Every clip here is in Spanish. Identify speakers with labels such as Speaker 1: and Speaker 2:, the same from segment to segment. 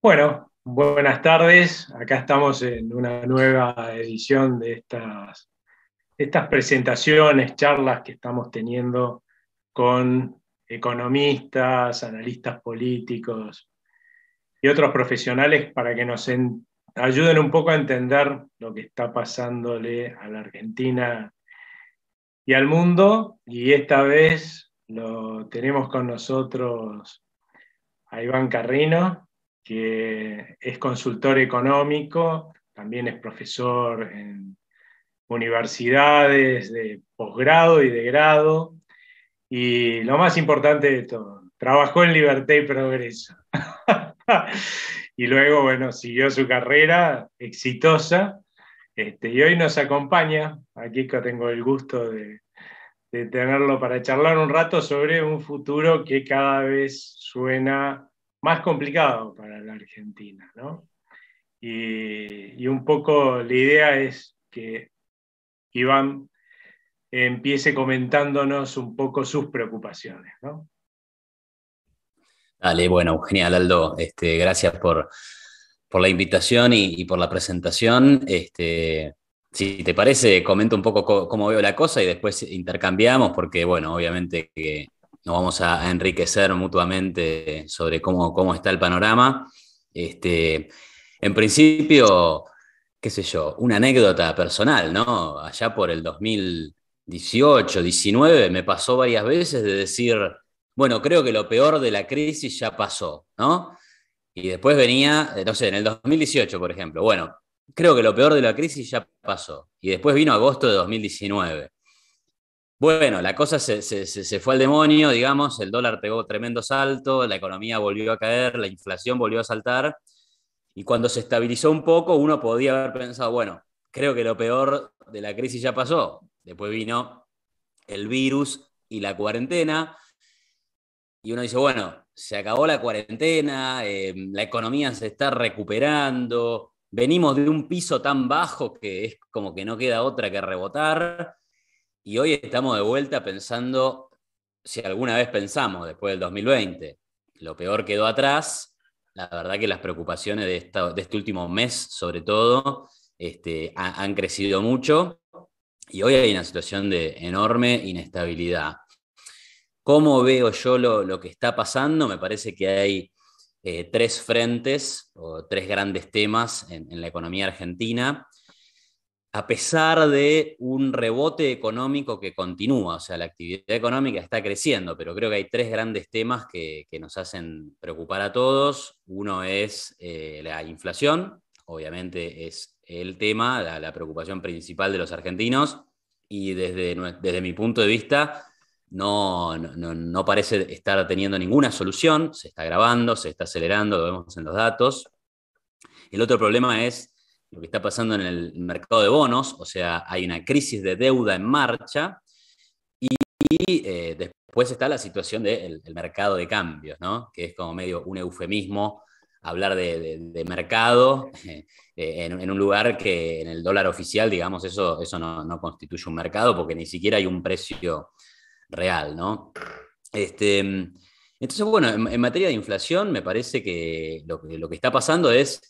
Speaker 1: Bueno, buenas tardes. Acá estamos en una nueva edición de estas, estas presentaciones, charlas que estamos teniendo con economistas, analistas políticos y otros profesionales para que nos ayuden un poco a entender lo que está pasándole a la Argentina y al mundo. Y esta vez lo tenemos con nosotros a Iván Carrino, que es consultor económico, también es profesor en universidades de posgrado y de grado, y lo más importante de todo, trabajó en Libertad y Progreso. y luego, bueno, siguió su carrera exitosa, este, y hoy nos acompaña, aquí tengo el gusto de, de tenerlo para charlar un rato sobre un futuro que cada vez suena más complicado para la Argentina, ¿no? Y, un poco la idea es que Iván empiece comentándonos un poco sus preocupaciones, ¿no?
Speaker 2: Dale, bueno, genial, Aldo. Este, gracias por, la invitación y, por la presentación. Este, si te parece, comento un poco cómo veo la cosa y después intercambiamos, porque, bueno, obviamente que nos vamos a, enriquecer mutuamente sobre cómo, cómo está el panorama. Este, en principio, qué sé yo, una anécdota personal, ¿no? Allá por el 2018, 19, me pasó varias veces de decir, bueno, creo que lo peor de la crisis ya pasó, ¿no? Y después venía, eh, no sé, en el 2018, por ejemplo, bueno, creo que lo peor de la crisis ya pasó. Y después vino agosto de 2019. Bueno, la cosa se, fue al demonio, digamos, el dólar pegó tremendo salto, la economía volvió a caer, la inflación volvió a saltar, y cuando se estabilizó un poco, uno podía haber pensado, bueno, creo que lo peor de la crisis ya pasó. Después vino el virus y la cuarentena, y uno dice, bueno, se acabó la cuarentena, eh, la economía se está recuperando, venimos de un piso tan bajo que es como que no queda otra que rebotar y hoy estamos de vuelta pensando, si alguna vez pensamos después del 2020, lo peor quedó atrás, la verdad que las preocupaciones de, este último mes, sobre todo, este, han crecido mucho y hoy hay una situación de enorme inestabilidad. ¿Cómo veo yo lo, que está pasando? Me parece que hay eh, tres frentes o tres grandes temas en la economía argentina a pesar de un rebote económico que continúa, o sea, la actividad económica está creciendo, pero creo que hay tres grandes temas que, nos hacen preocupar a todos. Uno es eh, la inflación, obviamente es el tema, la, preocupación principal de los argentinos, y desde, desde mi punto de vista no, no, no parece estar teniendo ninguna solución, se está grabando, se está acelerando, lo vemos en los datos. El otro problema es lo que está pasando en el mercado de bonos, o sea, hay una crisis de deuda en marcha y, eh, después está la situación del mercado de cambios, que es como medio un eufemismo hablar de, mercado eh, eh, en, un lugar que en el dólar oficial, digamos, eso, eso no, constituye un mercado porque ni siquiera hay un precio real. ¿no? Este, entonces, bueno, en, materia de inflación me parece que lo que está pasando es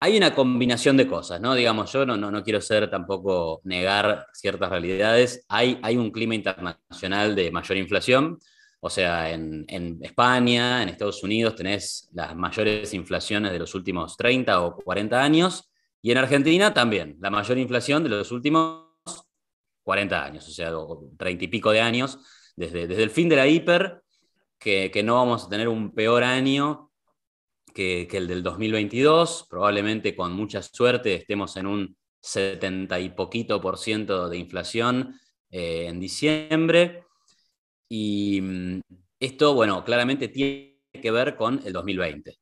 Speaker 2: hay una combinación de cosas, ¿no? Digamos, yo no, no, no quiero ser tampoco negar ciertas realidades. Hay, hay un clima internacional de mayor inflación. O sea, en, España, en Estados Unidos tenés las mayores inflaciones de los últimos 30 o 40 años. Y en Argentina también, la mayor inflación de los últimos 40 años, o sea, 30 y pico de años, desde, desde el fin de la hiper, que, que no vamos a tener un peor año que, el del 2022. Probablemente con mucha suerte estemos en un 70 y poquito por ciento de inflación eh, en diciembre. Y mm, esto, bueno, claramente tiene que ver con el 2020.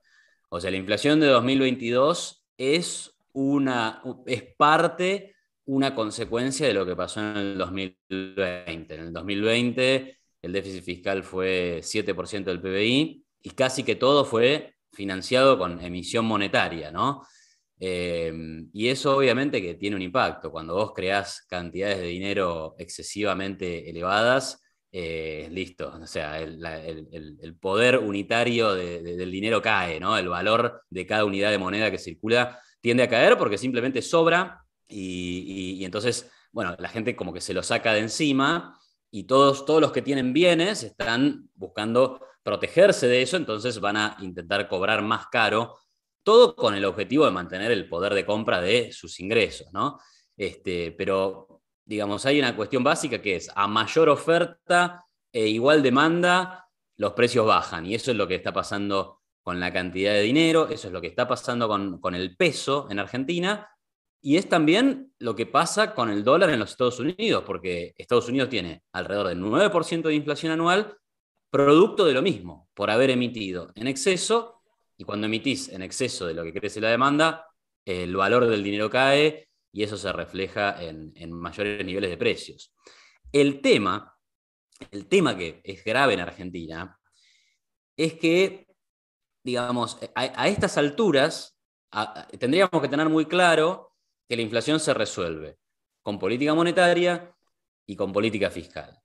Speaker 2: O sea, la inflación de 2022 es, una, es parte, una consecuencia de lo que pasó en el 2020. En el 2020 el déficit fiscal fue 7% del PBI y casi que todo fue financiado con emisión monetaria, ¿no? Em, y eso obviamente que tiene un impacto. Cuando vos creás cantidades de dinero excesivamente elevadas, eh, listo, o sea, el, poder unitario del dinero cae, ¿no? El valor de cada unidad de moneda que circula tiende a caer porque simplemente sobra y, y entonces, bueno, la gente como que se lo saca de encima y todos, todos los que tienen bienes están buscando protegerse de eso, entonces van a intentar cobrar más caro, todo con el objetivo de mantener el poder de compra de sus ingresos, ¿no? Este, pero, digamos, hay una cuestión básica que es, a mayor oferta e igual demanda, los precios bajan, y eso es lo que está pasando con la cantidad de dinero, eso es lo que está pasando con, con el peso en Argentina, y es también lo que pasa con el dólar en los Estados Unidos, porque Estados Unidos tiene alrededor del 9% de inflación anual producto de lo mismo, por haber emitido en exceso, y cuando emitís en exceso de lo que crece la demanda, el valor del dinero cae y eso se refleja en, mayores niveles de precios. El tema, el tema que es grave en Argentina, es que, digamos, a, estas alturas tendríamos que tener muy claro que la inflación se resuelve con política monetaria y con política fiscal.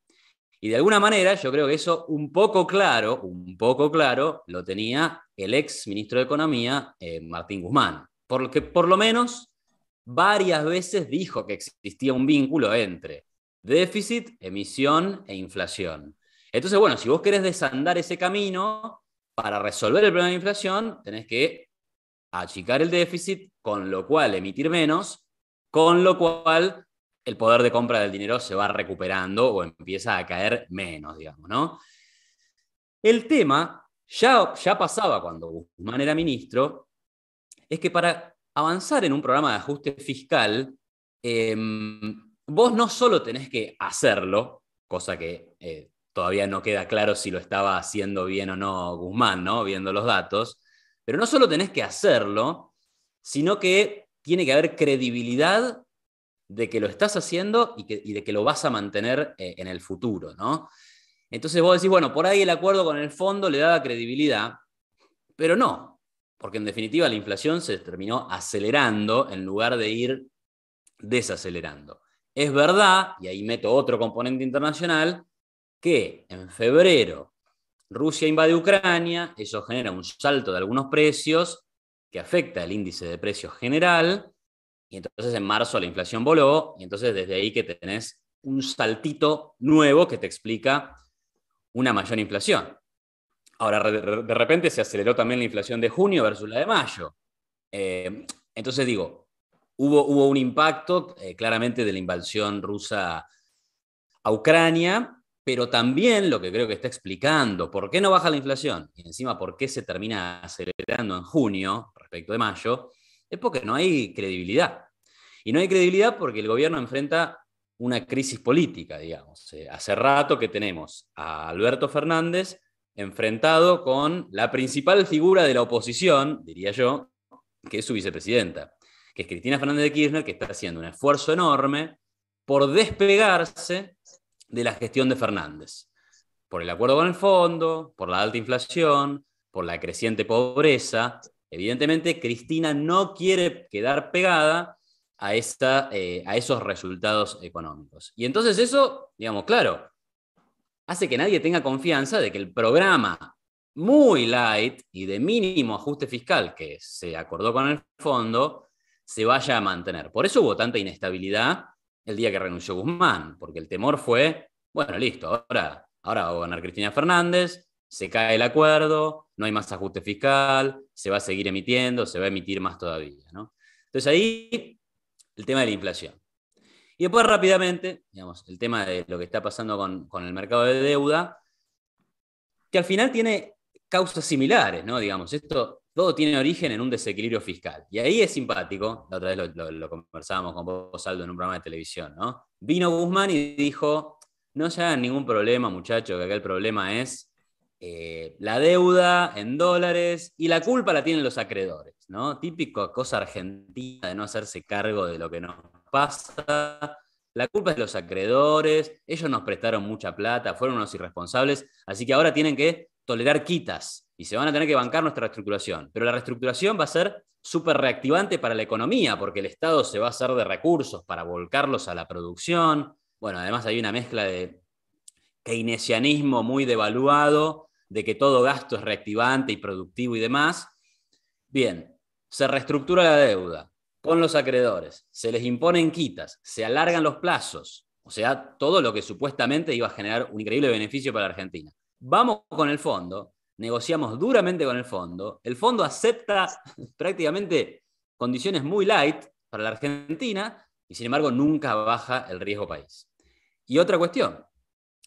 Speaker 2: Y de alguna manera yo creo que eso un poco claro, un poco claro, lo tenía el ex ministro de Economía, eh, Martín Guzmán, porque por lo menos varias veces dijo que existía un vínculo entre déficit, emisión e inflación. Entonces, bueno, si vos querés desandar ese camino para resolver el problema de inflación, tenés que achicar el déficit, con lo cual emitir menos, con lo cual el poder de compra del dinero se va recuperando o empieza a caer menos, digamos, ¿no? El tema ya, ya pasaba cuando Guzmán era ministro, es que para avanzar en un programa de ajuste fiscal, em, vos no solo tenés que hacerlo, cosa que eh, todavía no queda claro si lo estaba haciendo bien o no Guzmán, ¿no? Viendo los datos, pero no solo tenés que hacerlo, sino que tiene que haber credibilidad de que lo estás haciendo y, de que lo vas a mantener eh, en el futuro, ¿no? Entonces vos decís, bueno, por ahí el acuerdo con el fondo le daba credibilidad, pero no, porque en definitiva la inflación se terminó acelerando en lugar de ir desacelerando. Es verdad, y ahí meto otro componente internacional, que en febrero Rusia invade Ucrania, eso genera un salto de algunos precios que afecta el índice de precios general, y entonces en marzo la inflación voló, y entonces desde ahí que tenés un saltito nuevo que te explica una mayor inflación. Ahora, de repente se aceleró también la inflación de junio versus la de mayo. Eh, entonces digo, hubo, un impacto eh, claramente de la invasión rusa a Ucrania, pero también lo que creo que está explicando por qué no baja la inflación y encima por qué se termina acelerando en junio respecto de mayo, es porque no hay credibilidad. Y no hay credibilidad porque el gobierno enfrenta una crisis política, digamos. Eh, hace rato que tenemos a Alberto Fernández enfrentado con la principal figura de la oposición, diría yo, que es su vicepresidenta, que es Cristina Fernández de Kirchner, que está haciendo un esfuerzo enorme por despegarse de la gestión de Fernández, por el acuerdo con el fondo, por la alta inflación, por la creciente pobreza, Evidentemente, Cristina no quiere quedar pegada a, esta, eh, a esos resultados económicos. Y entonces eso, digamos, claro, hace que nadie tenga confianza de que el programa muy light y de mínimo ajuste fiscal que se acordó con el fondo se vaya a mantener. Por eso hubo tanta inestabilidad el día que renunció Guzmán, porque el temor fue, bueno, listo, ahora, ahora va a ganar Cristina Fernández, se cae el acuerdo, no hay más ajuste fiscal, se va a seguir emitiendo, se va a emitir más todavía. ¿no? Entonces ahí el tema de la inflación. Y después rápidamente, digamos, el tema de lo que está pasando con, el mercado de deuda, que al final tiene causas similares, ¿no? Digamos, esto todo tiene origen en un desequilibrio fiscal. Y ahí es simpático, la otra vez lo, conversábamos con vos, Aldo, en un programa de televisión, ¿no? Vino Guzmán y dijo, no se ningún problema, muchachos, que acá el problema es eh, la deuda en dólares y la culpa la tienen los acreedores, ¿no? Típico cosa argentina de no hacerse cargo de lo que nos pasa. La culpa es de los acreedores, ellos nos prestaron mucha plata, fueron unos irresponsables, así que ahora tienen que tolerar quitas y se van a tener que bancar nuestra reestructuración. Pero la reestructuración va a ser súper reactivante para la economía, porque el Estado se va a hacer de recursos para volcarlos a la producción. Bueno, además hay una mezcla de keynesianismo muy devaluado de que todo gasto es reactivante y productivo y demás. Bien, se reestructura la deuda con los acreedores, se les imponen quitas, se alargan los plazos, o sea, todo lo que supuestamente iba a generar un increíble beneficio para la Argentina. Vamos con el fondo, negociamos duramente con el fondo, el fondo acepta prácticamente condiciones muy light para la Argentina y sin embargo nunca baja el riesgo país. Y otra cuestión,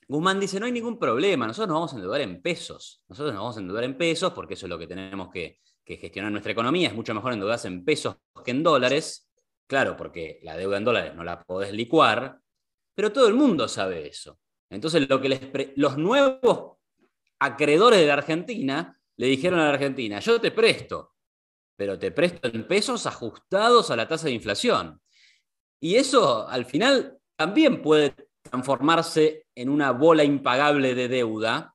Speaker 2: Guzmán dice, no hay ningún problema, nosotros nos vamos a endeudar en pesos, nosotros nos vamos a endeudar en pesos porque eso es lo que tenemos que, gestionar nuestra economía, es mucho mejor endeudarse en pesos que en dólares, claro, porque la deuda en dólares no la podés licuar, pero todo el mundo sabe eso. Entonces, lo que los nuevos acreedores de la Argentina le dijeron a la Argentina, yo te presto, pero te presto en pesos ajustados a la tasa de inflación. Y eso al final también puede transformarse en una bola impagable de deuda.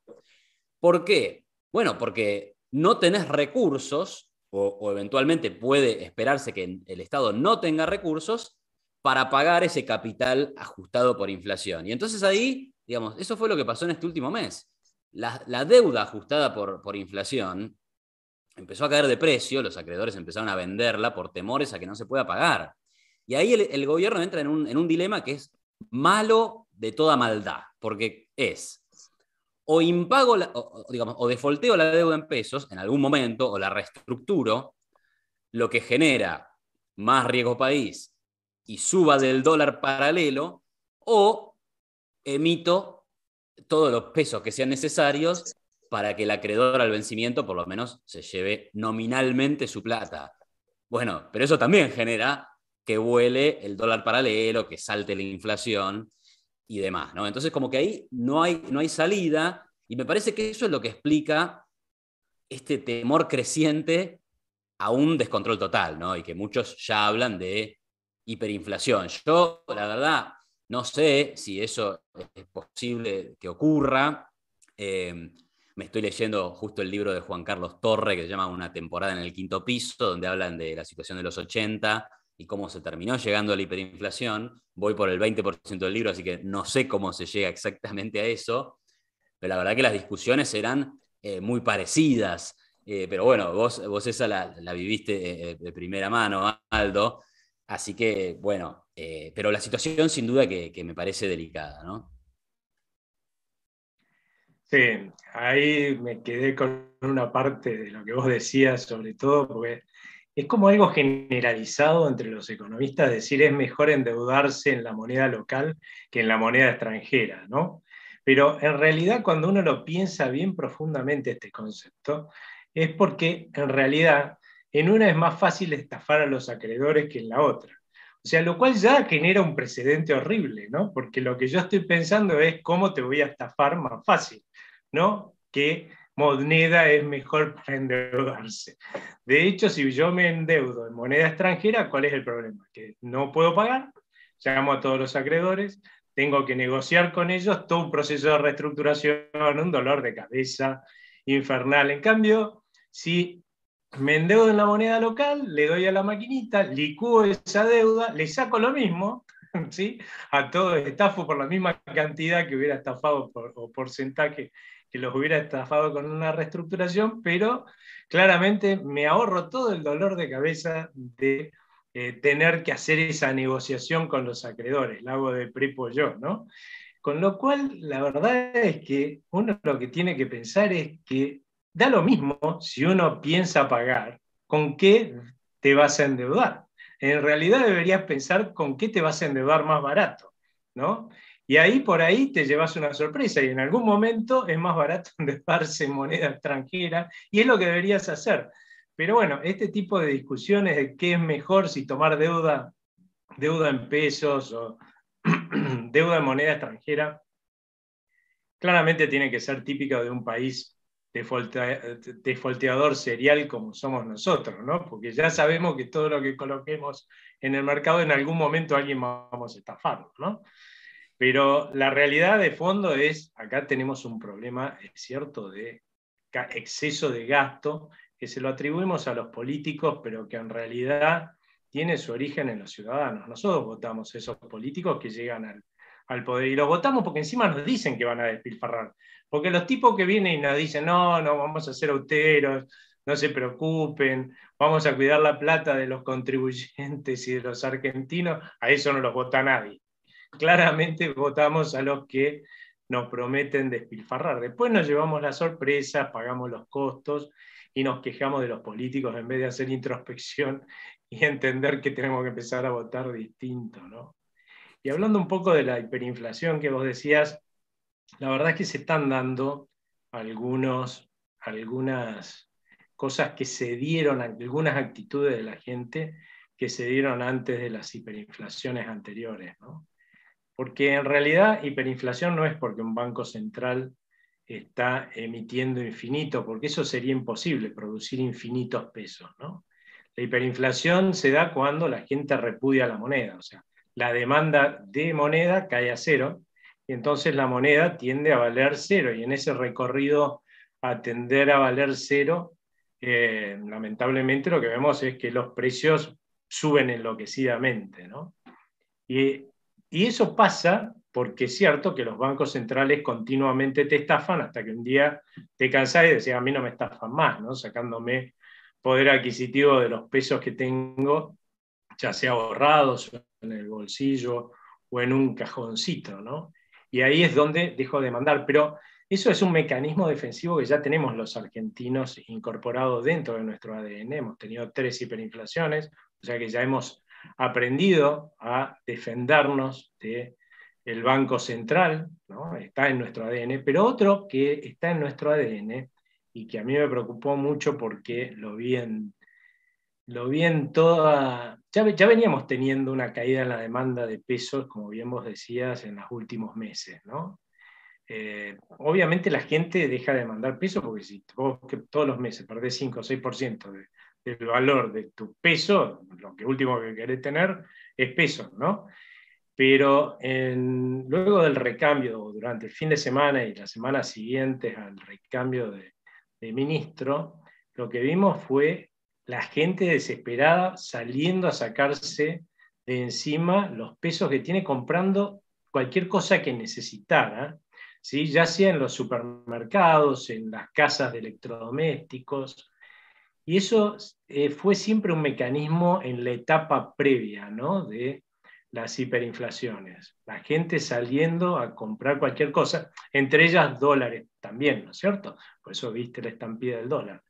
Speaker 2: ¿Por qué? Bueno, porque no tenés recursos, o, eventualmente puede esperarse que el Estado no tenga recursos para pagar ese capital ajustado por inflación. Y entonces ahí, digamos, eso fue lo que pasó en este último mes. La, deuda ajustada por, por inflación empezó a caer de precio, los acreedores empezaron a venderla por temores a que no se pueda pagar. Y ahí el, gobierno entra en un, dilema que es malo de toda maldad, porque es o impago, la, o, digamos, o defolteo la deuda en pesos en algún momento, o la reestructuro, lo que genera más riesgo país y suba del dólar paralelo, o emito todos los pesos que sean necesarios para que el acreedor al vencimiento por lo menos se lleve nominalmente su plata. Bueno, pero eso también genera que vuele el dólar paralelo, que salte la inflación y demás. ¿no? Entonces, como que ahí no hay, no hay salida, y me parece que eso es lo que explica este temor creciente a un descontrol total, Y que muchos ya hablan de hiperinflación. Yo, la verdad, no sé si eso es posible que ocurra. Em, me estoy leyendo justo el libro de Juan Carlos Torre, que se llama Una temporada en el quinto piso, donde hablan de la situación de los 80 y cómo se terminó llegando a la hiperinflación. Voy por el 20% del libro, así que no sé cómo se llega exactamente a eso, pero la verdad que las discusiones eran eh, muy parecidas. Eh, pero bueno, vos, vos esa la, viviste eh, de primera mano, Aldo. Así que bueno, pero la situación sin duda que, que me parece delicada, ¿no?
Speaker 1: Sí, ahí me quedé con una parte de lo que vos decías, sobre todo porque es como algo generalizado entre los economistas decir es mejor endeudarse en la moneda local que en la moneda extranjera, ¿no? Pero en realidad cuando uno lo piensa bien profundamente este concepto, es porque en realidad en una es más fácil estafar a los acreedores que en la otra. O sea, lo cual ya genera un precedente horrible, ¿no? Porque lo que yo estoy pensando es cómo te voy a estafar más fácil, ¿no? Que moneda es mejor para endeudarse. De hecho, si yo me endeudo en moneda extranjera, ¿cuál es el problema? Que no puedo pagar, llamo a todos los acreedores, tengo que negociar con ellos todo un proceso de reestructuración, un dolor de cabeza infernal. En cambio, si me endeudo en la moneda local, le doy a la maquinita, licúo esa deuda, le saco lo mismo, ¿sí? A todos estafo por la misma cantidad que hubiera estafado por, o porcentaje que los hubiera estafado con una reestructuración, pero claramente me ahorro todo el dolor de cabeza de eh, tener que hacer esa negociación con los acreedores, la hago de prepo yo, ¿no? Con lo cual, la verdad es que uno lo que tiene que pensar es que da lo mismo si uno piensa pagar, con qué te vas a endeudar. En realidad deberías pensar con qué te vas a endeudar más barato, ¿no? Y ahí por ahí te llevas una sorpresa y en algún momento es más barato endeudarse en moneda extranjera y es lo que deberías hacer. Pero bueno, este tipo de discusiones de qué es mejor si tomar deuda, deuda en pesos o deuda en moneda extranjera, claramente tiene que ser típico de un país defolteador serial como somos nosotros, ¿no? Porque ya sabemos que todo lo que coloquemos en el mercado en algún momento alguien vamos a estafarlo, ¿no? Pero la realidad de fondo es, acá tenemos un problema, es cierto, de exceso de gasto que se lo atribuimos a los políticos, pero que en realidad tiene su origen en los ciudadanos. Nosotros votamos esos políticos que llegan al, al poder y los votamos porque encima nos dicen que van a despilfarrar. Porque los tipos que vienen y nos dicen, no, no, vamos a ser austeros, no se preocupen, vamos a cuidar la plata de los contribuyentes y de los argentinos, a eso no los vota nadie claramente votamos a los que nos prometen despilfarrar. Después nos llevamos la sorpresa, pagamos los costos y nos quejamos de los políticos en vez de hacer introspección y entender que tenemos que empezar a votar distinto. ¿no? Y hablando un poco de la hiperinflación que vos decías, la verdad es que se están dando algunos, algunas cosas que se dieron, algunas actitudes de la gente que se dieron antes de las hiperinflaciones anteriores. ¿no? Porque en realidad hiperinflación no es porque un banco central está emitiendo infinito, porque eso sería imposible, producir infinitos pesos. La hiperinflación se da cuando la gente repudia la moneda, o sea, la demanda de moneda cae a cero y entonces la moneda tiende a valer cero y en ese recorrido a tender a valer cero, eh, lamentablemente lo que vemos es que los precios suben enloquecidamente. ¿no? Y y eso pasa porque es cierto que los bancos centrales continuamente te estafan hasta que un día te cansas y decís, a mí no me estafan más, ¿no? sacándome poder adquisitivo de los pesos que tengo, ya sea ahorrados en el bolsillo o en un cajoncito. ¿no? Y ahí es donde dejo de mandar. Pero eso es un mecanismo defensivo que ya tenemos los argentinos incorporado dentro de nuestro ADN. Hemos tenido tres hiperinflaciones, o sea que ya hemos aprendido a defendernos del el Banco Central, está en nuestro ADN, pero otro que está en nuestro ADN y que a mí me preocupó mucho porque lo vi en, lo toda... Ya, veníamos teniendo una caída en la demanda de pesos, como bien vos decías, en los últimos meses, ¿no? Eh, obviamente la gente deja de mandar pesos porque si vos todos los meses perdés 5 o 6% de, el valor de tu peso, lo que último que querés tener es peso, ¿no? Pero luego del recambio, durante el fin de semana y las semanas siguientes al recambio de, de ministro, lo que vimos fue la gente desesperada saliendo a sacarse de encima los pesos que tiene comprando cualquier cosa que necesitara, ¿sí? ya sea en los supermercados, en las casas de electrodomésticos, y eso eh, fue siempre un mecanismo en la etapa previa de las hiperinflaciones. La gente saliendo a comprar cualquier cosa, entre ellas dólares también, ¿no es cierto? Por eso viste la estampida del dólar.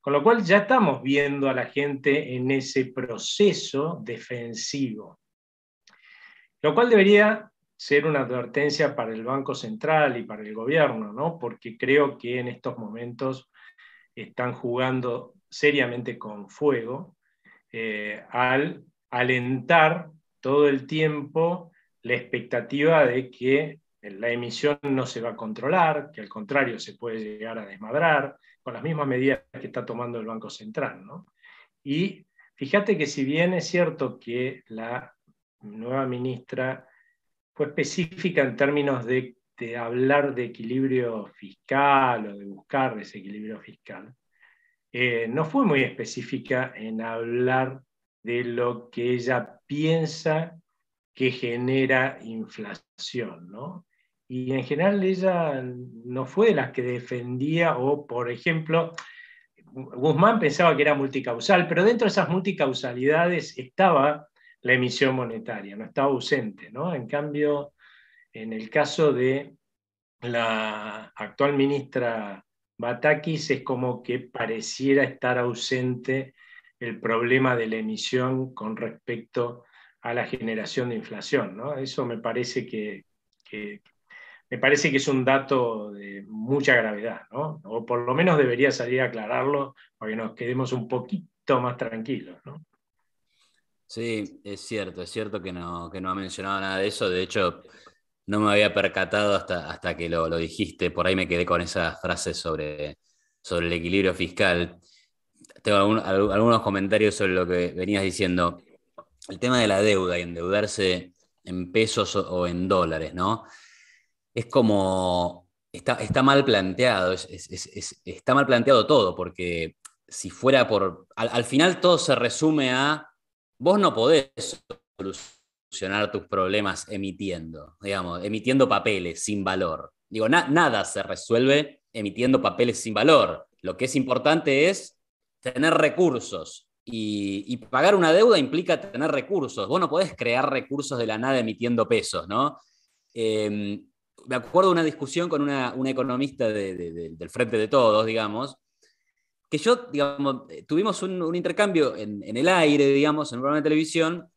Speaker 1: Con lo cual ya estamos viendo a la gente en ese proceso defensivo, lo cual debería ser una advertencia para el Banco Central y para el gobierno, ¿no? porque creo que en estos momentos están jugando seriamente con fuego eh, al alentar todo el tiempo la expectativa de que la emisión no se va a controlar, que al contrario se puede llegar a desmadrar, con las mismas medidas que está tomando el Banco Central. Y fíjate que si bien es cierto que la nueva ministra fue específica en términos de, de hablar de equilibrio fiscal o de buscar ese equilibrio fiscal, eh, no fue muy específica en hablar de lo que ella piensa que genera inflación, ¿no? Y en general ella no fue de las que defendía o, por ejemplo, Guzmán pensaba que era multicausal, pero dentro de esas multicausalidades estaba la emisión monetaria, no estaba ausente, ¿no? En cambio, en el caso de la actual ministra Batakis es como que pareciera estar ausente el problema de la emisión con respecto a la generación de inflación. ¿no? Eso me parece que, me parece que es un dato de mucha gravedad, ¿no? o por lo menos debería salir a aclararlo para que nos quedemos un poquito más tranquilos.
Speaker 2: Sí, es cierto, es cierto que no, que no ha mencionado nada de eso. De hecho, no me había percatado hasta, hasta que lo, dijiste, por ahí me quedé con esa frase sobre, sobre el equilibrio fiscal. Tengo algunos comentarios sobre lo que venías diciendo. El tema de la deuda y endeudarse en pesos o en dólares, ¿no? Es como, está, está mal planteado, está mal planteado todo, porque si fuera por, al, al final todo se resume a, vos no podés solucionar solucionar tus problemas emitiendo, digamos, emitiendo papeles sin valor. Digo, nada se resuelve emitiendo papeles sin valor. Lo que es importante es tener recursos. Y, pagar una deuda implica tener recursos. Vos no podés crear recursos de la nada emitiendo pesos, ¿no? Em, me acuerdo de una discusión con una, economista del Frente de Todos, digamos, que yo, digamos, tuvimos un, intercambio en, en, el aire, digamos, en un programa de televisión,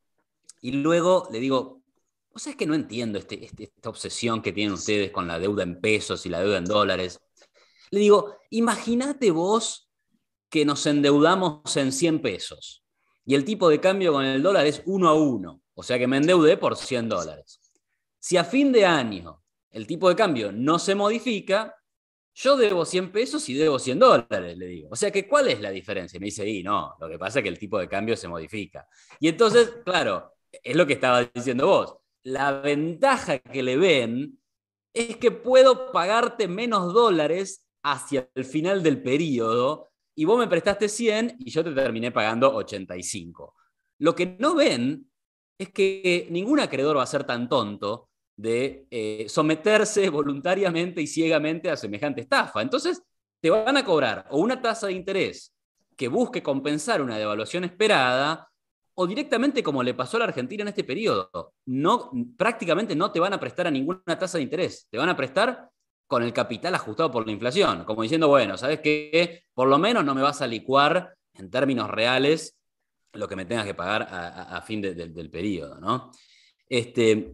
Speaker 2: y luego le digo, o sea, es que no entiendo este, este, esta obsesión que tienen ustedes con la deuda en pesos y la deuda en dólares. Le digo, imagínate vos que nos endeudamos en 100 pesos y el tipo de cambio con el dólar es uno a uno, o sea que me endeudé por 100 dólares. Si a fin de año el tipo de cambio no se modifica, yo debo 100 pesos y debo 100 dólares, le digo. O sea que, ¿cuál es la diferencia? me dice, y no, lo que pasa es que el tipo de cambio se modifica. Y entonces, claro, es lo que estaba diciendo vos. La ventaja que le ven es que puedo pagarte menos dólares hacia el final del periodo y vos me prestaste 100 y yo te terminé pagando 85. Lo que no ven es que ningún acreedor va a ser tan tonto de eh, someterse voluntariamente y ciegamente a semejante estafa. Entonces, te van a cobrar o una tasa de interés que busque compensar una devaluación esperada o directamente como le pasó a la Argentina en este periodo. No, prácticamente no te van a prestar a ninguna tasa de interés, te van a prestar con el capital ajustado por la inflación, como diciendo, bueno, ¿sabes qué? Por lo menos no me vas a licuar en términos reales lo que me tengas que pagar a, fin del periodo, ¿no? Este,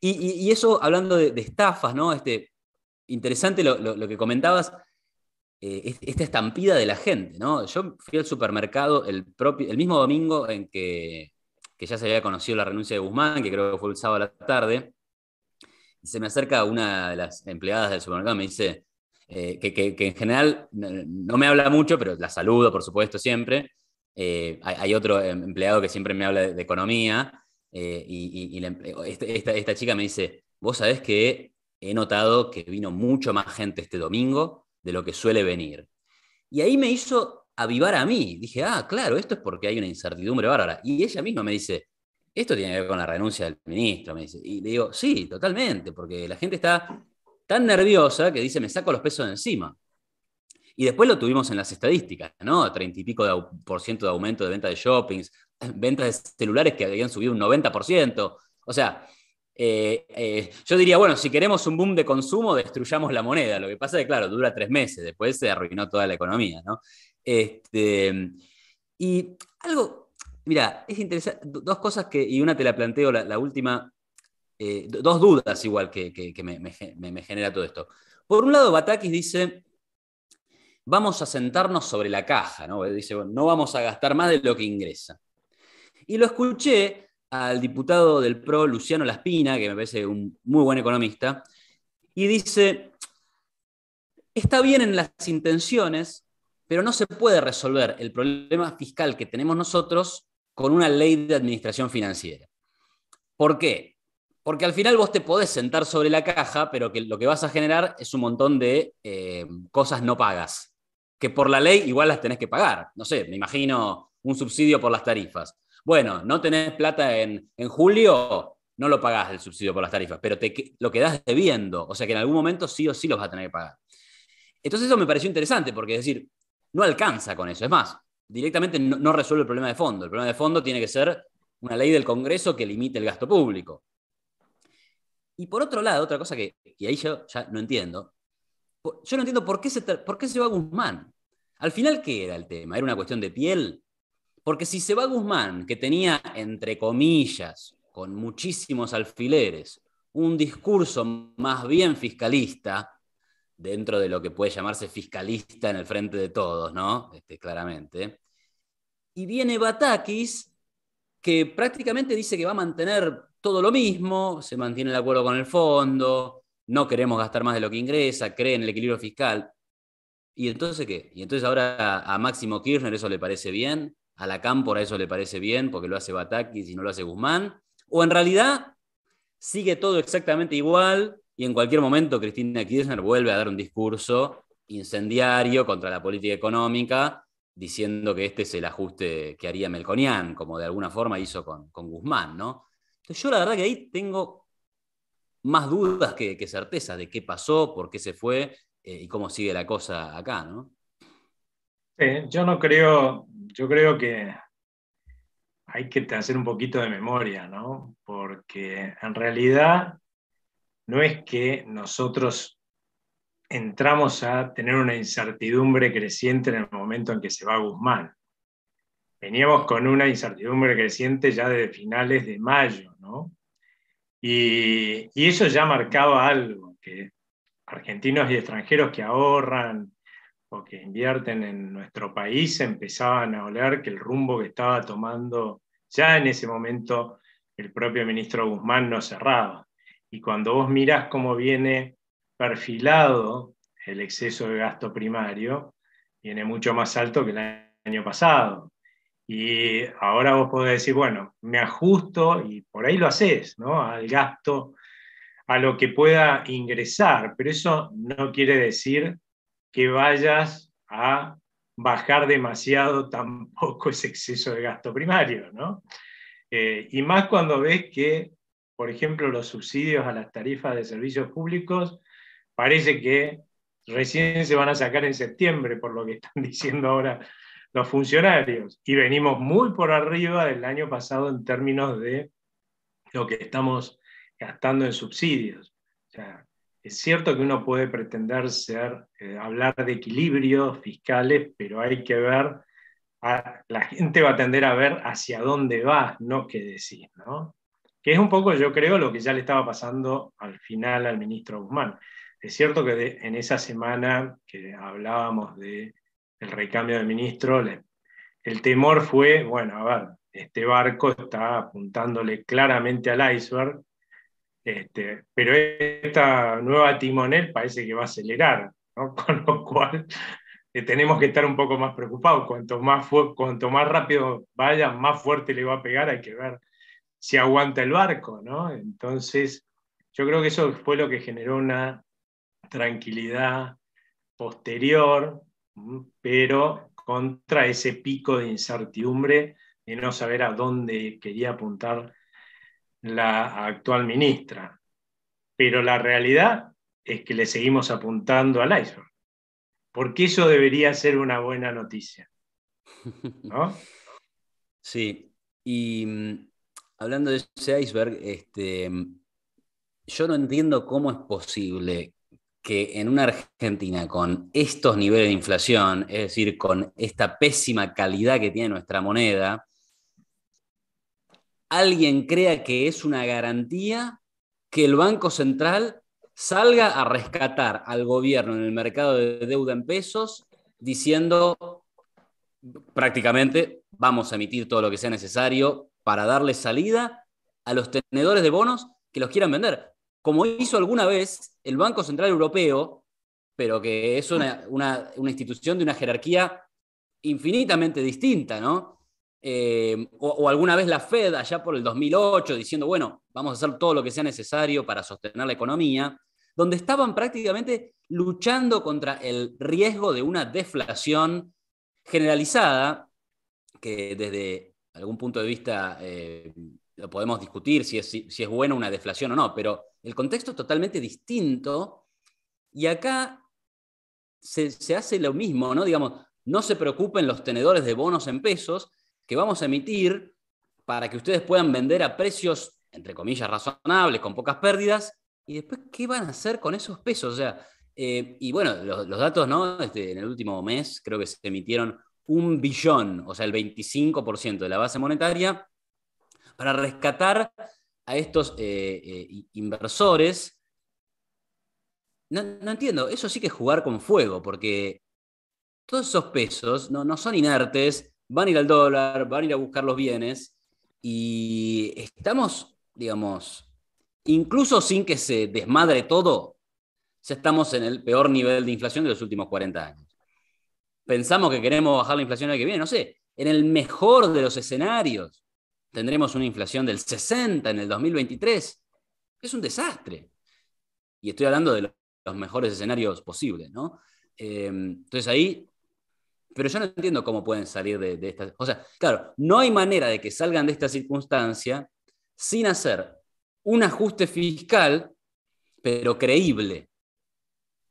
Speaker 2: y, eso, hablando de, estafas, ¿no? Este, interesante lo que comentabas, eh, esta estampida de la gente, ¿no? Yo fui al supermercado el, mismo domingo en que, ya se había conocido la renuncia de Guzmán, que creo que fue el sábado a la tarde, y se me acerca una de las empleadas del supermercado me dice, eh, que, en general no me habla mucho, pero la saludo, por supuesto, siempre. Eh, hay, otro em, empleado que siempre me habla de, economía, y, este, esta, esta, chica me dice, vos sabés que he notado que vino mucho más gente este domingo de lo que suele venir. Y ahí me hizo avivar a mí. Dije, ah, claro, esto es porque hay una incertidumbre bárbara. Y ella misma me dice, esto tiene que ver con la renuncia del ministro, me Y le digo, sí, totalmente, porque la gente está tan nerviosa que dice, me saco los pesos de encima. Y después lo tuvimos en las estadísticas, ¿no? Treinta y pico de, por ciento de aumento de venta de shoppings, ventas de celulares que habían subido un 90%. O sea, eh, eh, yo diría, bueno, si queremos un boom de consumo, destruyamos la moneda. Lo que pasa es que, claro, dura tres meses, después se arruinó toda la economía, ¿no? Este, y algo, mira, es interesante, dos cosas que, y una te la planteo, la, última, eh, dos dudas igual que, me, genera todo esto. Por un lado, Batakis dice, vamos a sentarnos sobre la caja, ¿no? Dice, no vamos a gastar más de lo que ingresa. Y lo escuché al diputado del PRO, Luciano Laspina, que me parece un muy buen economista, y dice, está bien en las intenciones, pero no se puede resolver el problema fiscal que tenemos nosotros con una ley de administración financiera. ¿Por qué? Porque al final vos te podés sentar sobre la caja, pero que lo que vas a generar es un montón de eh, cosas no pagas, que por la ley igual las tenés que pagar. No sé, me imagino un subsidio por las tarifas bueno, no tenés plata en, julio, no lo pagás el subsidio por las tarifas, pero te, lo quedás debiendo, o sea que en algún momento sí o sí los vas a tener que pagar. Entonces eso me pareció interesante, porque es decir, no alcanza con eso, es más, directamente no, resuelve el problema de fondo, el problema de fondo tiene que ser una ley del Congreso que limite el gasto público. Y por otro lado, otra cosa que, ahí yo ya no entiendo, yo no entiendo por qué se, por qué se va Guzmán. Al final, ¿qué era el tema? ¿Era una cuestión de piel? Porque si se va Guzmán, que tenía, entre comillas, con muchísimos alfileres, un discurso más bien fiscalista, dentro de lo que puede llamarse fiscalista en el frente de todos, ¿no? Este, claramente. Y viene Batakis, que prácticamente dice que va a mantener todo lo mismo, se mantiene el acuerdo con el fondo, no queremos gastar más de lo que ingresa, cree en el equilibrio fiscal. ¿Y entonces qué? ¿Y entonces ahora a Máximo Kirchner eso le parece bien? a la por eso le parece bien, porque lo hace Batakis y no lo hace Guzmán, o en realidad sigue todo exactamente igual y en cualquier momento Cristina Kirchner vuelve a dar un discurso incendiario contra la política económica, diciendo que este es el ajuste que haría Melconian, como de alguna forma hizo con, Guzmán, ¿no? Entonces yo la verdad que ahí tengo más dudas que, certezas de qué pasó, por qué se fue eh, y cómo sigue la cosa acá, ¿no?
Speaker 1: yo no creo, yo creo que hay que hacer un poquito de memoria, ¿no? Porque en realidad no es que nosotros entramos a tener una incertidumbre creciente en el momento en que se va Guzmán. Veníamos con una incertidumbre creciente ya desde finales de mayo, ¿no? y eso ya marcaba algo, que argentinos y extranjeros que ahorran, que invierten en nuestro país empezaban a oler que el rumbo que estaba tomando ya en ese momento el propio ministro Guzmán no cerraba. Y cuando vos mirás cómo viene perfilado el exceso de gasto primario, viene mucho más alto que el año pasado. Y ahora vos podés decir, bueno, me ajusto y por ahí lo haces, ¿no? Al gasto, a lo que pueda ingresar, pero eso no quiere decir que vayas a bajar demasiado tampoco ese exceso de gasto primario, ¿no? Eh, y más cuando ves que, por ejemplo, los subsidios a las tarifas de servicios públicos parece que recién se van a sacar en septiembre, por lo que están diciendo ahora los funcionarios. Y venimos muy por arriba del año pasado en términos de lo que estamos gastando en subsidios. O es cierto que uno puede pretender ser, eh, hablar de equilibrios fiscales, pero hay que ver, a, la gente va a tender a ver hacia dónde va, no qué decir. ¿no? Que es un poco, yo creo, lo que ya le estaba pasando al final al ministro Guzmán. Es cierto que en esa semana que hablábamos del recambio de ministro, el temor fue, bueno, a ver, este barco está apuntándole claramente al iceberg, este, pero esta nueva timonel parece que va a acelerar, con lo cual eh, tenemos que estar un poco más preocupados. Cuanto más, cuanto más rápido vaya, más fuerte le va a pegar, hay que ver si aguanta el barco. ¿no? Entonces, yo creo que eso fue lo que generó una tranquilidad posterior, pero contra ese pico de incertidumbre de no saber a dónde quería apuntar la actual ministra, pero la realidad es que le seguimos apuntando al iceberg, porque eso debería ser una buena noticia. ¿no?
Speaker 2: Sí, y mm, hablando de ese iceberg, este, mm, yo no entiendo cómo es posible que en una Argentina con estos niveles de inflación, es decir, con esta pésima calidad que tiene nuestra moneda, alguien crea que es una garantía que el Banco Central salga a rescatar al gobierno en el mercado de deuda en pesos diciendo prácticamente vamos a emitir todo lo que sea necesario para darle salida a los tenedores de bonos que los quieran vender, como hizo alguna vez el Banco Central Europeo, pero que es una, institución de una jerarquía infinitamente distinta, ¿no? Eh, o, alguna vez la Fed allá por el 2008 diciendo, bueno, vamos a hacer todo lo que sea necesario para sostener la economía, donde estaban prácticamente luchando contra el riesgo de una deflación generalizada, que desde algún punto de vista eh, podemos discutir si es, buena una deflación o no, pero el contexto es totalmente distinto y acá se, se hace lo mismo, ¿no? Digamos, no se preocupen los tenedores de bonos en pesos, que vamos a emitir para que ustedes puedan vender a precios, entre comillas, razonables, con pocas pérdidas, y después, ¿qué van a hacer con esos pesos? O sea, eh, y bueno, los, datos, ¿no? Este, en el último mes creo que se emitieron un billón, o sea, el 25% de la base monetaria, para rescatar a estos eh, eh, inversores. No, entiendo, eso sí que es jugar con fuego, porque todos esos pesos no, no son inertes, van a ir al dólar, van a ir a buscar los bienes y estamos, digamos, incluso sin que se desmadre todo, ya estamos en el peor nivel de inflación de los últimos 40 años. Pensamos que queremos bajar la inflación el que viene, no sé, en el mejor de los escenarios tendremos una inflación del 60 en el 2023. Es un desastre. Y estoy hablando de los mejores escenarios posibles, ¿no? Eh, entonces ahí pero yo no entiendo cómo pueden salir de, estas... esta... O sea, claro, no hay manera de que salgan de esta circunstancia sin hacer un ajuste fiscal, pero creíble.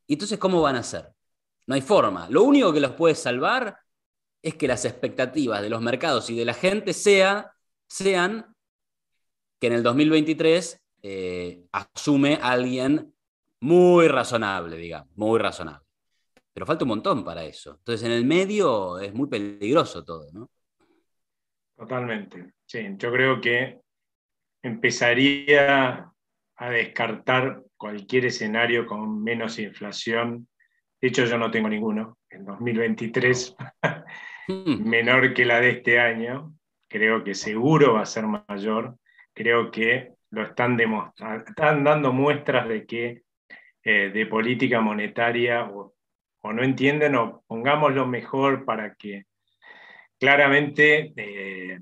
Speaker 2: entonces cómo van a hacer? No hay forma. Lo único que los puede salvar es que las expectativas de los mercados y de la gente sea, sean que en el 2023 eh, asume alguien muy razonable, digamos, muy razonable pero falta un montón para eso. Entonces, en el medio es muy peligroso todo, ¿no?
Speaker 1: Totalmente. Sí, yo creo que empezaría a descartar cualquier escenario con menos inflación. De hecho, yo no tengo ninguno. En 2023, hmm. menor que la de este año, creo que seguro va a ser mayor. Creo que lo están demostrando, están dando muestras de que eh, de política monetaria o o no entienden, o lo mejor para que claramente eh,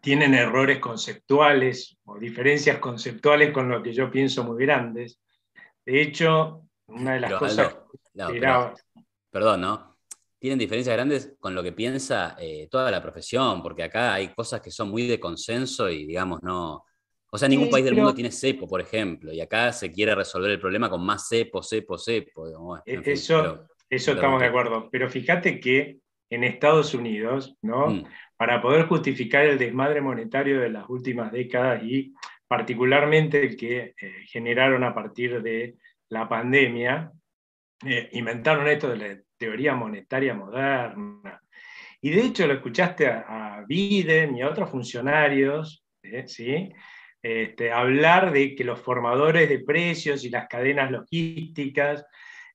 Speaker 1: tienen errores conceptuales o diferencias conceptuales con lo que yo pienso muy grandes. De hecho, una de las cosas...
Speaker 2: perdón, ¿no? Tienen diferencias grandes con lo que piensa eh, toda la profesión, porque acá hay cosas que son muy de consenso y digamos, no, o sea, ningún país del mundo tiene cepo, por ejemplo, y acá se quiere resolver el problema con más cepo, cepo, cepo.
Speaker 1: E, eso, eso estamos de acuerdo. Pero fíjate que en Estados Unidos, mm. Para poder justificar el desmadre monetario de las últimas décadas y particularmente el que eh, generaron a partir de la pandemia, eh, inventaron esto de la teoría monetaria moderna. Y de hecho lo escuchaste a, Biden y a otros funcionarios, eh, este, hablar de que los formadores de precios y las cadenas logísticas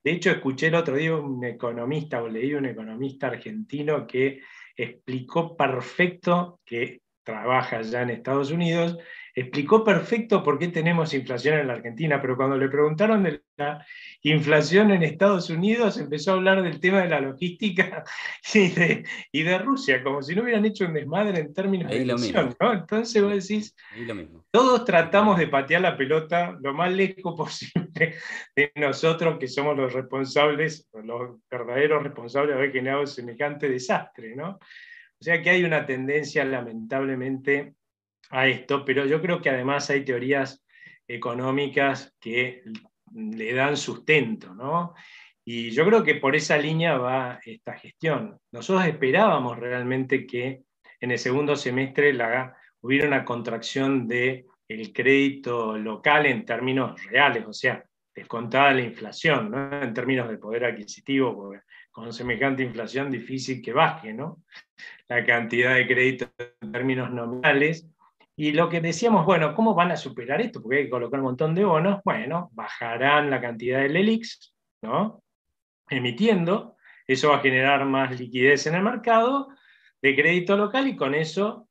Speaker 1: de hecho, escuché el otro día un economista o leí un economista argentino que explicó perfecto que trabaja ya en Estados Unidos explicó perfecto por qué tenemos inflación en la Argentina, pero cuando le preguntaron de la inflación en Estados Unidos, empezó a hablar del tema de la logística y de, Rusia, como si no hubieran hecho un desmadre en términos de inflación. ¿no? Entonces vos decís, todos tratamos de patear la pelota lo más lejos posible de nosotros que somos los responsables, los verdaderos responsables de haber generado semejante desastre, ¿no? O sea que hay una tendencia lamentablemente a esto, pero yo creo que además hay teorías económicas que le dan sustento, ¿no? Y yo creo que por esa línea va esta gestión. Nosotros esperábamos realmente que en el segundo semestre hubiera una contracción del crédito local en términos reales, o sea, descontada la inflación, ¿no? en términos de poder adquisitivo, porque con semejante inflación difícil que baje ¿no? la cantidad de crédito en términos nominales, y lo que decíamos, bueno, ¿cómo van a superar esto? Porque hay que colocar un montón de bonos. Bueno, bajarán la cantidad del ELIX, ¿no? Emitiendo. Eso va a generar más liquidez en el mercado de crédito local y con eso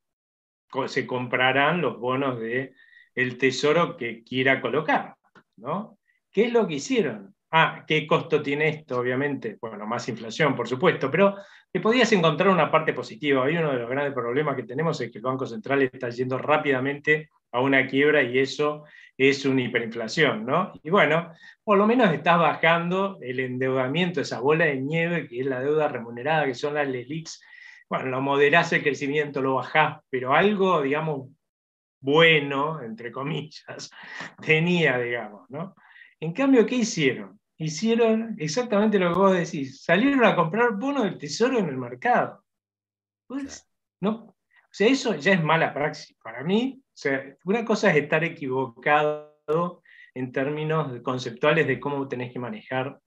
Speaker 1: se comprarán los bonos del el tesoro que quiera colocar, ¿no? ¿Qué es lo que hicieron? ah, ¿qué costo tiene esto? Obviamente, bueno, más inflación, por supuesto, pero te podías encontrar una parte positiva. Hoy uno de los grandes problemas que tenemos es que el Banco Central está yendo rápidamente a una quiebra y eso es una hiperinflación, ¿no? Y bueno, por lo menos estás bajando el endeudamiento, esa bola de nieve que es la deuda remunerada, que son las LELIX. Bueno, lo moderás el crecimiento, lo bajás, pero algo, digamos, bueno, entre comillas, tenía, digamos, ¿no? En cambio, ¿qué hicieron? hicieron exactamente lo que vos decís. Salieron a comprar bonos del tesoro en el mercado. Pues, no, o sea, eso ya es mala praxis. Para mí, o una cosa es estar equivocado en términos conceptuales de cómo tenés que manejar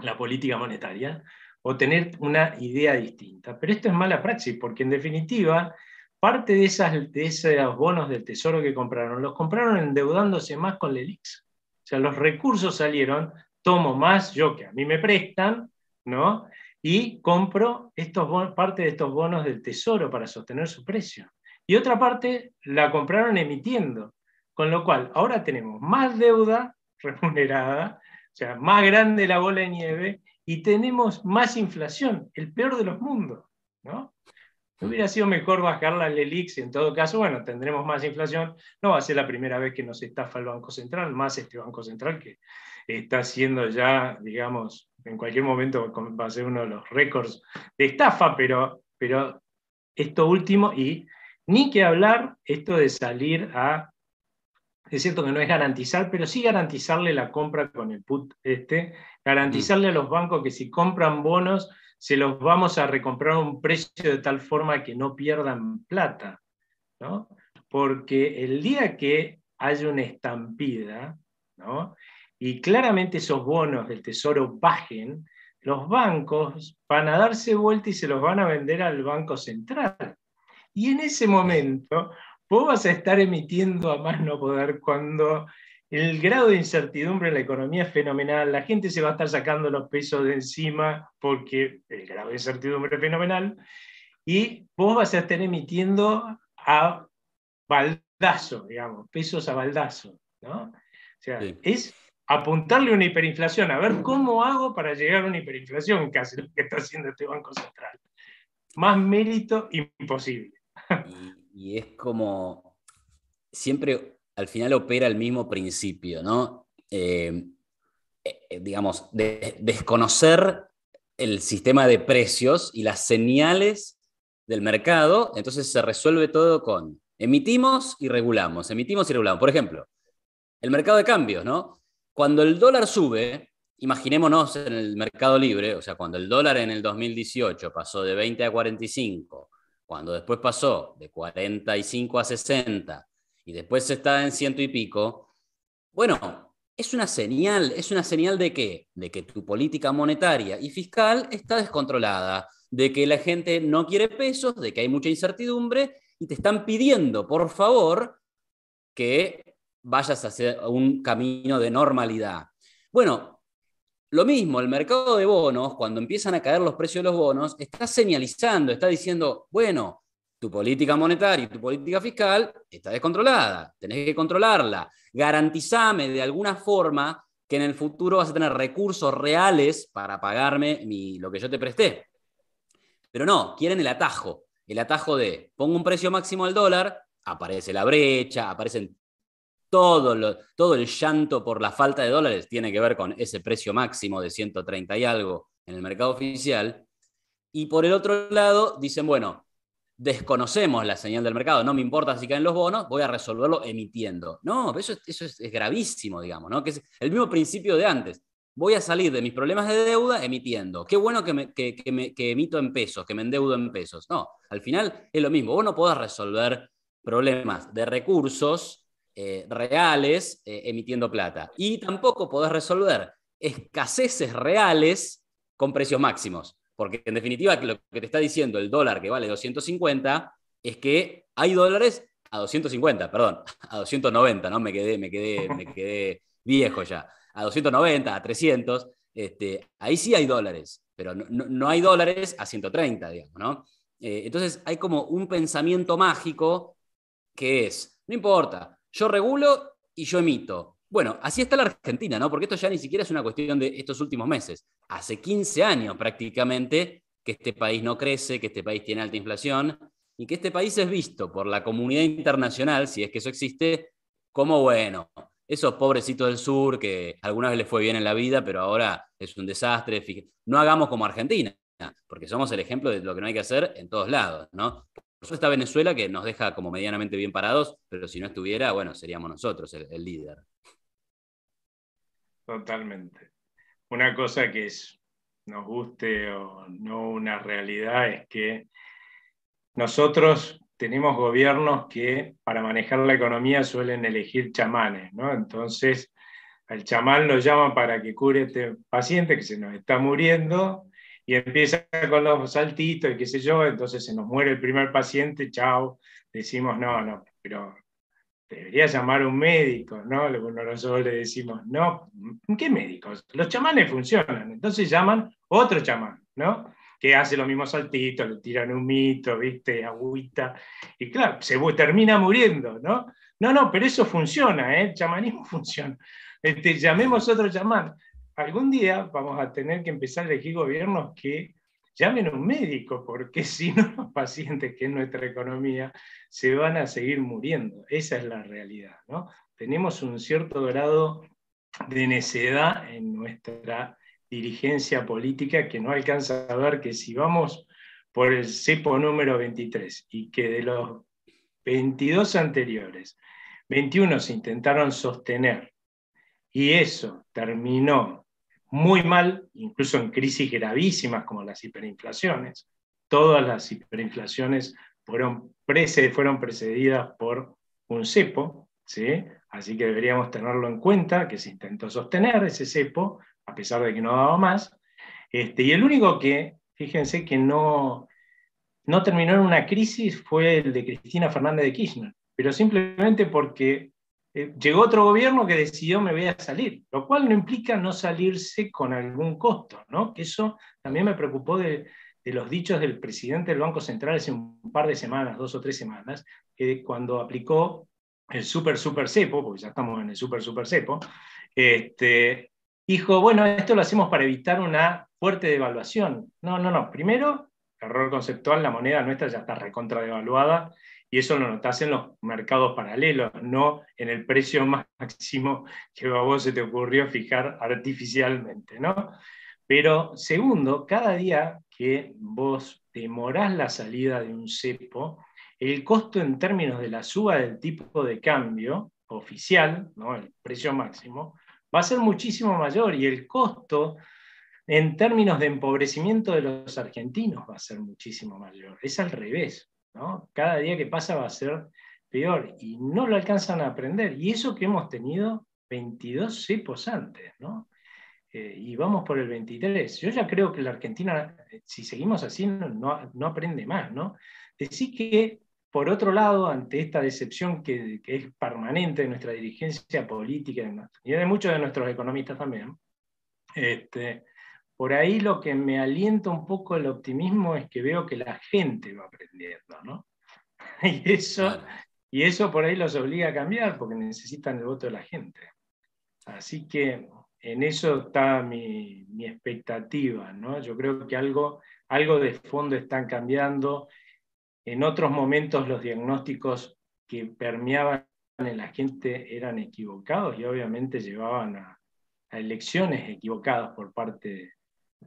Speaker 1: la política monetaria o tener una idea distinta. Pero esto es mala praxis, porque en definitiva, parte de, esas, esos bonos del tesoro que compraron, los compraron endeudándose más con el elix O sea, los recursos salieron tomo más yo que a mí me prestan, ¿no? Y compro estos parte de estos bonos del tesoro para sostener su precio. Y otra parte la compraron emitiendo, con lo cual ahora tenemos más deuda remunerada, o sea, más grande la bola de nieve y tenemos más inflación, el peor de los mundos, ¿no? Hubiera sido mejor bajarla al ELIX, en todo caso, bueno, tendremos más inflación, no va a ser la primera vez que nos estafa el Banco Central, más este Banco Central que está siendo ya, digamos, en cualquier momento va a ser uno de los récords de estafa, pero, pero esto último y ni que hablar esto de salir a... Es cierto que no es garantizar, pero sí garantizarle la compra con el put este, garantizarle a los bancos que si compran bonos, se los vamos a recomprar a un precio de tal forma que no pierdan plata, ¿no? Porque el día que hay una estampida, ¿no? y claramente esos bonos del Tesoro bajen, los bancos van a darse vuelta y se los van a vender al Banco Central. Y en ese momento vos vas a estar emitiendo a más no poder cuando el grado de incertidumbre en la economía es fenomenal, la gente se va a estar sacando los pesos de encima porque el grado de incertidumbre es fenomenal, y vos vas a estar emitiendo a baldazo, digamos, pesos a baldazo, O sea, es apuntarle una hiperinflación, a ver cómo hago para llegar a una hiperinflación, casi lo que está haciendo este Banco Central. Más mérito imposible.
Speaker 2: Y, es como, siempre al final opera el mismo principio, ¿no? Eh, eh, eh, digamos, desconocer el sistema de precios y las señales del mercado, entonces se resuelve todo con emitimos y regulamos, emitimos y regulamos. Por ejemplo, el mercado de cambios, ¿no? Cuando el dólar sube, imaginémonos en el mercado libre, o sea, cuando el dólar en el 2018 pasó de 20 a 45, cuando después pasó de 45 a 60 y después está en ciento y pico, bueno, es una señal, es una señal de qué? De que tu política monetaria y fiscal está descontrolada, de que la gente no quiere pesos, de que hay mucha incertidumbre y te están pidiendo, por favor, que vayas a hacer un camino de normalidad. Bueno, lo mismo, el mercado de bonos, cuando empiezan a caer los precios de los bonos, está señalizando, está diciendo, bueno, tu política monetaria y tu política fiscal está descontrolada, tenés que controlarla, garantizame de alguna forma que en el futuro vas a tener recursos reales para pagarme lo que yo te presté. Pero no, quieren el atajo, el atajo de pongo un precio máximo al dólar, aparece la brecha, aparece el todo, todo el llanto por la falta de dólares tiene que ver con ese precio máximo de 130 y algo en el mercado oficial. Y por el otro lado, dicen, bueno, desconocemos la señal del mercado, no me importa si caen los bonos, voy a resolverlo emitiendo. No, eso, eso es, gravísimo, digamos, ¿no? Que es el mismo principio de antes. Voy a salir de mis problemas de deuda emitiendo. Qué bueno que, que, que emito en pesos, que me endeudo en pesos. No, al final es lo mismo. Vos no podés resolver problemas de recursos eh, reales eh, emitiendo plata. Y tampoco podés resolver escaseces reales con precios máximos. Porque en definitiva lo que te está diciendo el dólar que vale 250 es que hay dólares a 250, perdón, a 290, ¿no? Me quedé, me quedé, me quedé viejo ya. A 290, a 300, este, ahí sí hay dólares, pero no, hay dólares a 130, digamos, ¿no? Eh, entonces hay como un pensamiento mágico que es, no importa, yo regulo y yo emito. Bueno, así está la Argentina, ¿no? Porque esto ya ni siquiera es una cuestión de estos últimos meses. Hace 15 años prácticamente que este país no crece, que este país tiene alta inflación y que este país es visto por la comunidad internacional, si es que eso existe, como bueno, esos pobrecitos del sur que alguna vez les fue bien en la vida, pero ahora es un desastre. No hagamos como Argentina, porque somos el ejemplo de lo que no hay que hacer en todos lados, ¿no? Por eso está Venezuela que nos deja como medianamente bien parados, pero si no estuviera, bueno, seríamos nosotros el, líder.
Speaker 1: Totalmente. Una cosa que nos guste o no una realidad es que nosotros tenemos gobiernos que para manejar la economía suelen elegir chamanes, ¿no? Entonces, al chamán lo llaman para que cure este paciente que se nos está muriendo y empieza con los saltitos y qué sé yo, entonces se nos muere el primer paciente, chao, decimos, no, no, pero debería llamar un médico, ¿no? nosotros le decimos, no, ¿qué médicos? Los chamanes funcionan, entonces llaman otro chamán, ¿no? Que hace los mismos saltitos, le tiran un mito, ¿viste? Agüita, y claro, se termina muriendo, ¿no? No, no, pero eso funciona, ¿eh? El chamanismo funciona. Este, llamemos otro chamán algún día vamos a tener que empezar a elegir gobiernos que llamen a un médico, porque si no, los pacientes que es nuestra economía se van a seguir muriendo. Esa es la realidad. ¿no? Tenemos un cierto grado de necedad en nuestra dirigencia política que no alcanza a ver que si vamos por el cepo número 23 y que de los 22 anteriores, 21 se intentaron sostener y eso terminó muy mal, incluso en crisis gravísimas como las hiperinflaciones. Todas las hiperinflaciones fueron, precedidas por un cepo, ¿sí? así que deberíamos tenerlo en cuenta, que se intentó sostener ese cepo, a pesar de que no daba más. Este, y el único que, fíjense, que no, no terminó en una crisis fue el de Cristina Fernández de Kirchner, pero simplemente porque eh, llegó otro gobierno que decidió me voy a salir, lo cual no implica no salirse con algún costo, ¿no? Que eso también me preocupó de, los dichos del presidente del Banco Central hace un par de semanas, dos o tres semanas, que cuando aplicó el super super cepo, porque ya estamos en el super super cepo, este, dijo, bueno, esto lo hacemos para evitar una fuerte devaluación. No, no, no. Primero, error conceptual, la moneda nuestra ya está recontra devaluada y eso lo notas en los mercados paralelos, no en el precio máximo que a vos se te ocurrió fijar artificialmente, Pero segundo, cada día que vos demorás la salida de un cepo, el costo en términos de la suba del tipo de cambio oficial, ¿no? el precio máximo, va a ser muchísimo mayor y el costo en términos de empobrecimiento de los argentinos va a ser muchísimo mayor. Es al revés. Cada día que pasa va a ser peor y no lo alcanzan a aprender. Y eso que hemos tenido 22 cepos antes, eh, y vamos por el 23. Yo ya creo que la Argentina, eh, si seguimos así, no, aprende más, ¿no? Decir que, por otro lado, ante esta decepción que, es permanente de nuestra dirigencia política y de muchos de nuestros economistas también, este, por ahí lo que me alienta un poco el optimismo es que veo que la gente va aprendiendo, ¿no? Y eso, y eso por ahí los obliga a cambiar porque necesitan el voto de la gente. Así que en eso está mi, expectativa, ¿no? Yo creo que algo, algo de fondo están cambiando. En otros momentos los diagnósticos que permeaban en la gente eran equivocados y obviamente llevaban a, elecciones equivocadas por parte de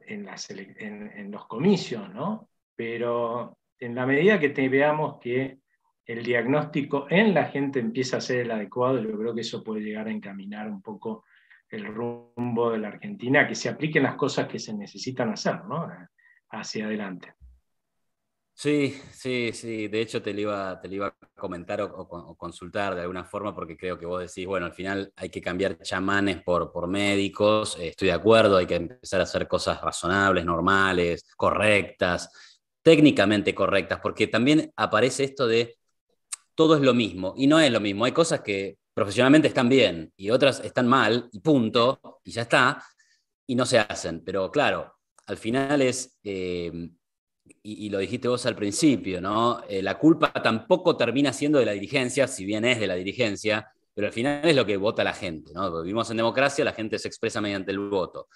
Speaker 1: en, los comicios, ¿no? Pero en la medida que veamos que el diagnóstico en la gente empieza a ser el adecuado, yo creo que eso puede llegar a encaminar un poco el rumbo de la Argentina, que se apliquen las cosas que se necesitan hacer, ¿no? Hacia adelante.
Speaker 2: Sí, sí, sí. De hecho, te lo iba, te iba a comentar o, consultar de alguna forma, porque creo que vos decís, bueno, al final hay que cambiar chamanes por, por médicos. Eh, estoy de acuerdo, hay que empezar a hacer cosas razonables, normales, correctas, técnicamente correctas, porque también aparece esto de todo es lo mismo, y no es lo mismo. Hay cosas que profesionalmente están bien y otras están mal, y punto, y ya está, y no se hacen. Pero claro, al final es. Eh, y, lo dijiste vos al principio, ¿no? Eh, la culpa tampoco termina siendo de la dirigencia, si bien es de la dirigencia, pero al final es lo que vota la gente, ¿no? vivimos en democracia, la gente se expresa mediante el voto.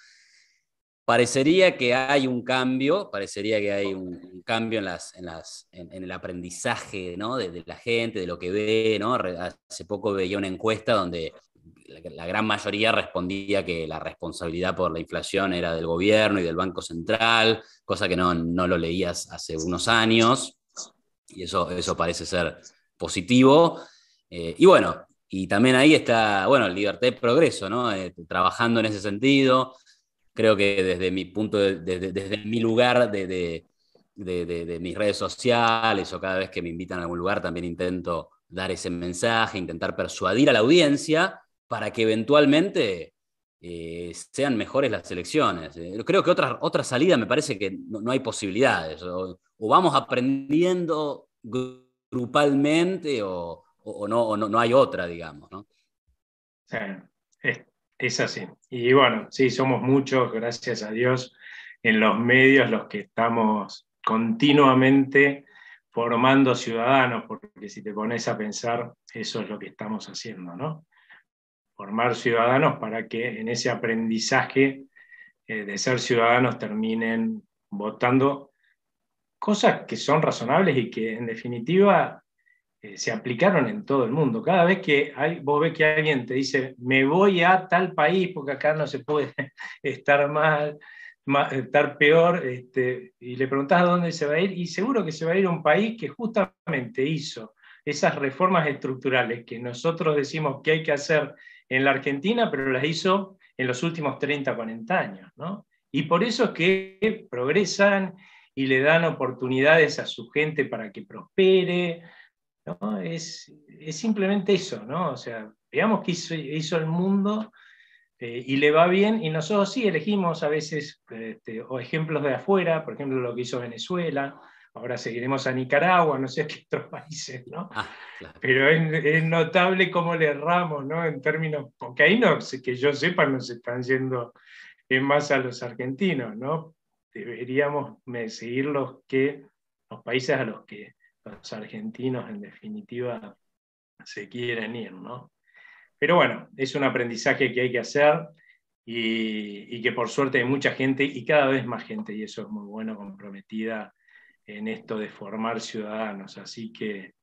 Speaker 2: Parecería que hay un cambio, parecería que hay un, cambio en, las, en, las, en, el aprendizaje ¿no? de, de, la gente, de lo que ve. ¿no? Hace poco veía una encuesta donde la, gran mayoría respondía que la responsabilidad por la inflación era del gobierno y del Banco Central, cosa que no, lo leías hace unos años, y eso, parece ser positivo. Eh, y bueno, y también ahí está, bueno, Libertad Progreso, ¿no? Eh, trabajando en ese sentido. Creo que desde mi punto, desde, mi lugar de, de, mis redes sociales o cada vez que me invitan a algún lugar, también intento dar ese mensaje, intentar persuadir a la audiencia para que eventualmente eh, sean mejores las elecciones. Eh, creo que otra, otra salida me parece que no, hay posibilidades. O, vamos aprendiendo grupalmente o, no, no, hay otra, digamos.
Speaker 1: es, es así. Y bueno, sí, somos muchos, gracias a Dios, en los medios los que estamos continuamente formando ciudadanos, porque si te pones a pensar, eso es lo que estamos haciendo, ¿no? formar ciudadanos para que en ese aprendizaje eh, de ser ciudadanos terminen votando cosas que son razonables y que en definitiva eh, se aplicaron en todo el mundo. Cada vez que vos ves que alguien te dice, me voy a tal país porque acá no se puede estar mal, estar peor, este, y le preguntás a dónde se va a ir, y seguro que se va a ir a un país que justamente hizo esas reformas estructurales que nosotros decimos que hay que hacer en la Argentina, pero las hizo en los últimos 30, 40 años. Y por eso es que progresan y le dan oportunidades a su gente para que prospere. Es, simplemente eso, ¿no? O sea, veamos que hizo, el mundo eh, y le va bien, y nosotros sí elegimos a veces este, o ejemplos de afuera, por ejemplo, lo que hizo Venezuela, ahora seguiremos a Nicaragua, no sé qué otros países, ¿no? Ah, Pero es, notable cómo le erramos, ¿no? En términos, porque ahí no, que yo sepa, nos están yendo en más a los argentinos, ¿no? Deberíamos seguir los que, los países a los que los argentinos en definitiva se quieren ir, ¿no? Pero bueno, es un aprendizaje que hay que hacer y que por suerte hay mucha gente y cada vez más gente, y eso es muy bueno, comprometida en esto de formar ciudadanos. Así que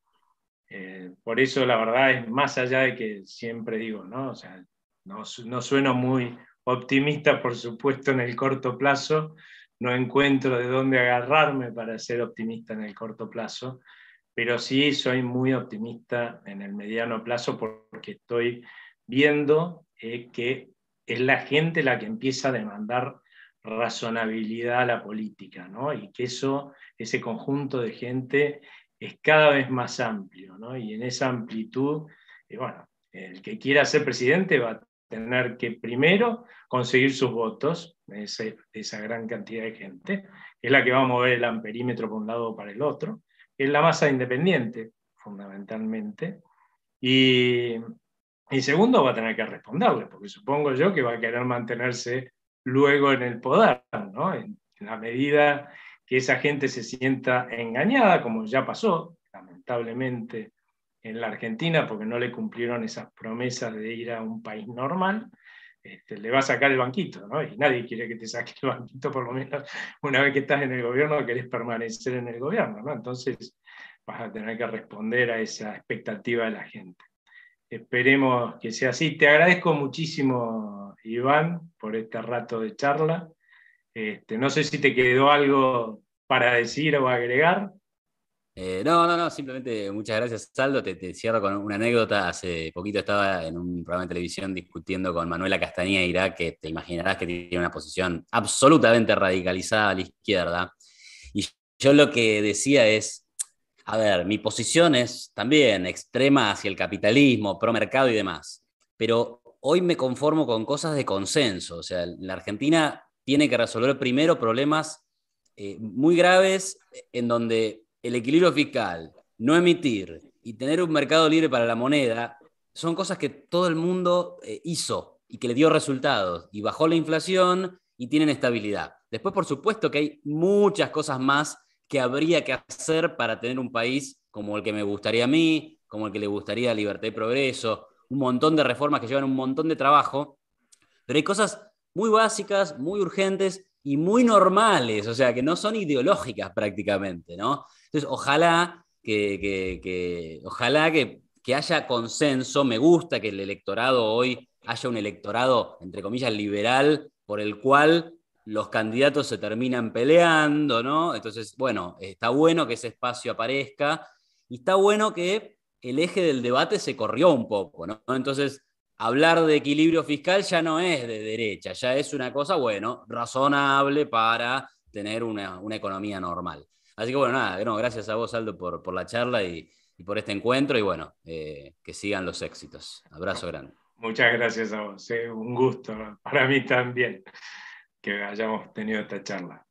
Speaker 1: eh, por eso la verdad es más allá de que siempre digo, ¿no? O sea, no, sueno muy optimista, por supuesto, en el corto plazo, no encuentro de dónde agarrarme para ser optimista en el corto plazo, pero sí soy muy optimista en el mediano plazo porque estoy viendo eh, que es la gente la que empieza a demandar razonabilidad a la política, ¿no? y que eso, ese conjunto de gente es cada vez más amplio, ¿no? y en esa amplitud, eh, bueno, el que quiera ser presidente va a tener que primero conseguir sus votos, esa gran cantidad de gente, es la que va a mover el amperímetro por un lado para el otro, es la masa independiente, fundamentalmente, y, y segundo va a tener que responderle, porque supongo yo que va a querer mantenerse luego en el poder, ¿no? En, la medida que esa gente se sienta engañada, como ya pasó, lamentablemente, en la Argentina, porque no le cumplieron esas promesas de ir a un país normal, este, le va a sacar el banquito, ¿no? Y nadie quiere que te saque el banquito, por lo menos una vez que estás en el gobierno, querés permanecer en el gobierno, ¿no? Entonces vas a tener que responder a esa expectativa de la gente. Esperemos que sea así. Te agradezco muchísimo, Iván, por este rato de charla. Este, no sé si te quedó algo para decir o agregar. Eh, no, no, no, simplemente muchas
Speaker 2: gracias, Saldo. Te, cierro con una anécdota. Hace poquito estaba en un programa de televisión discutiendo con Manuela Castañeda Irá, que te imaginarás que tiene una posición absolutamente radicalizada a la izquierda. Y yo lo que decía es, a ver, mi posición es también extrema hacia el capitalismo, pro mercado y demás, pero hoy me conformo con cosas de consenso. O sea, la Argentina tiene que resolver primero problemas eh, muy graves en donde el equilibrio fiscal, no emitir y tener un mercado libre para la moneda son cosas que todo el mundo eh, hizo y que le dio resultados y bajó la inflación y tienen estabilidad. Después, por supuesto que hay muchas cosas más qué habría que hacer para tener un país como el que me gustaría a mí, como el que le gustaría a Libertad y Progreso, un montón de reformas que llevan un montón de trabajo, pero hay cosas muy básicas, muy urgentes y muy normales, o sea, que no son ideológicas prácticamente, ¿no? Entonces, ojalá que, ojalá que, haya consenso, me gusta que el electorado hoy haya un electorado, entre comillas, liberal, por el cual los candidatos se terminan peleando, ¿no? Entonces, bueno, está bueno que ese espacio aparezca y está bueno que el eje del debate se corrió un poco, ¿no? Entonces, hablar de equilibrio fiscal ya no es de derecha, ya es una cosa, bueno, razonable para tener una, economía normal. Así que bueno, nada, gracias a vos, Aldo, por, por la charla y, por este encuentro y bueno, eh, que sigan los éxitos. Abrazo grande.
Speaker 1: Muchas gracias a vos, eh, un gusto para mí también que hayamos tenido esta charla.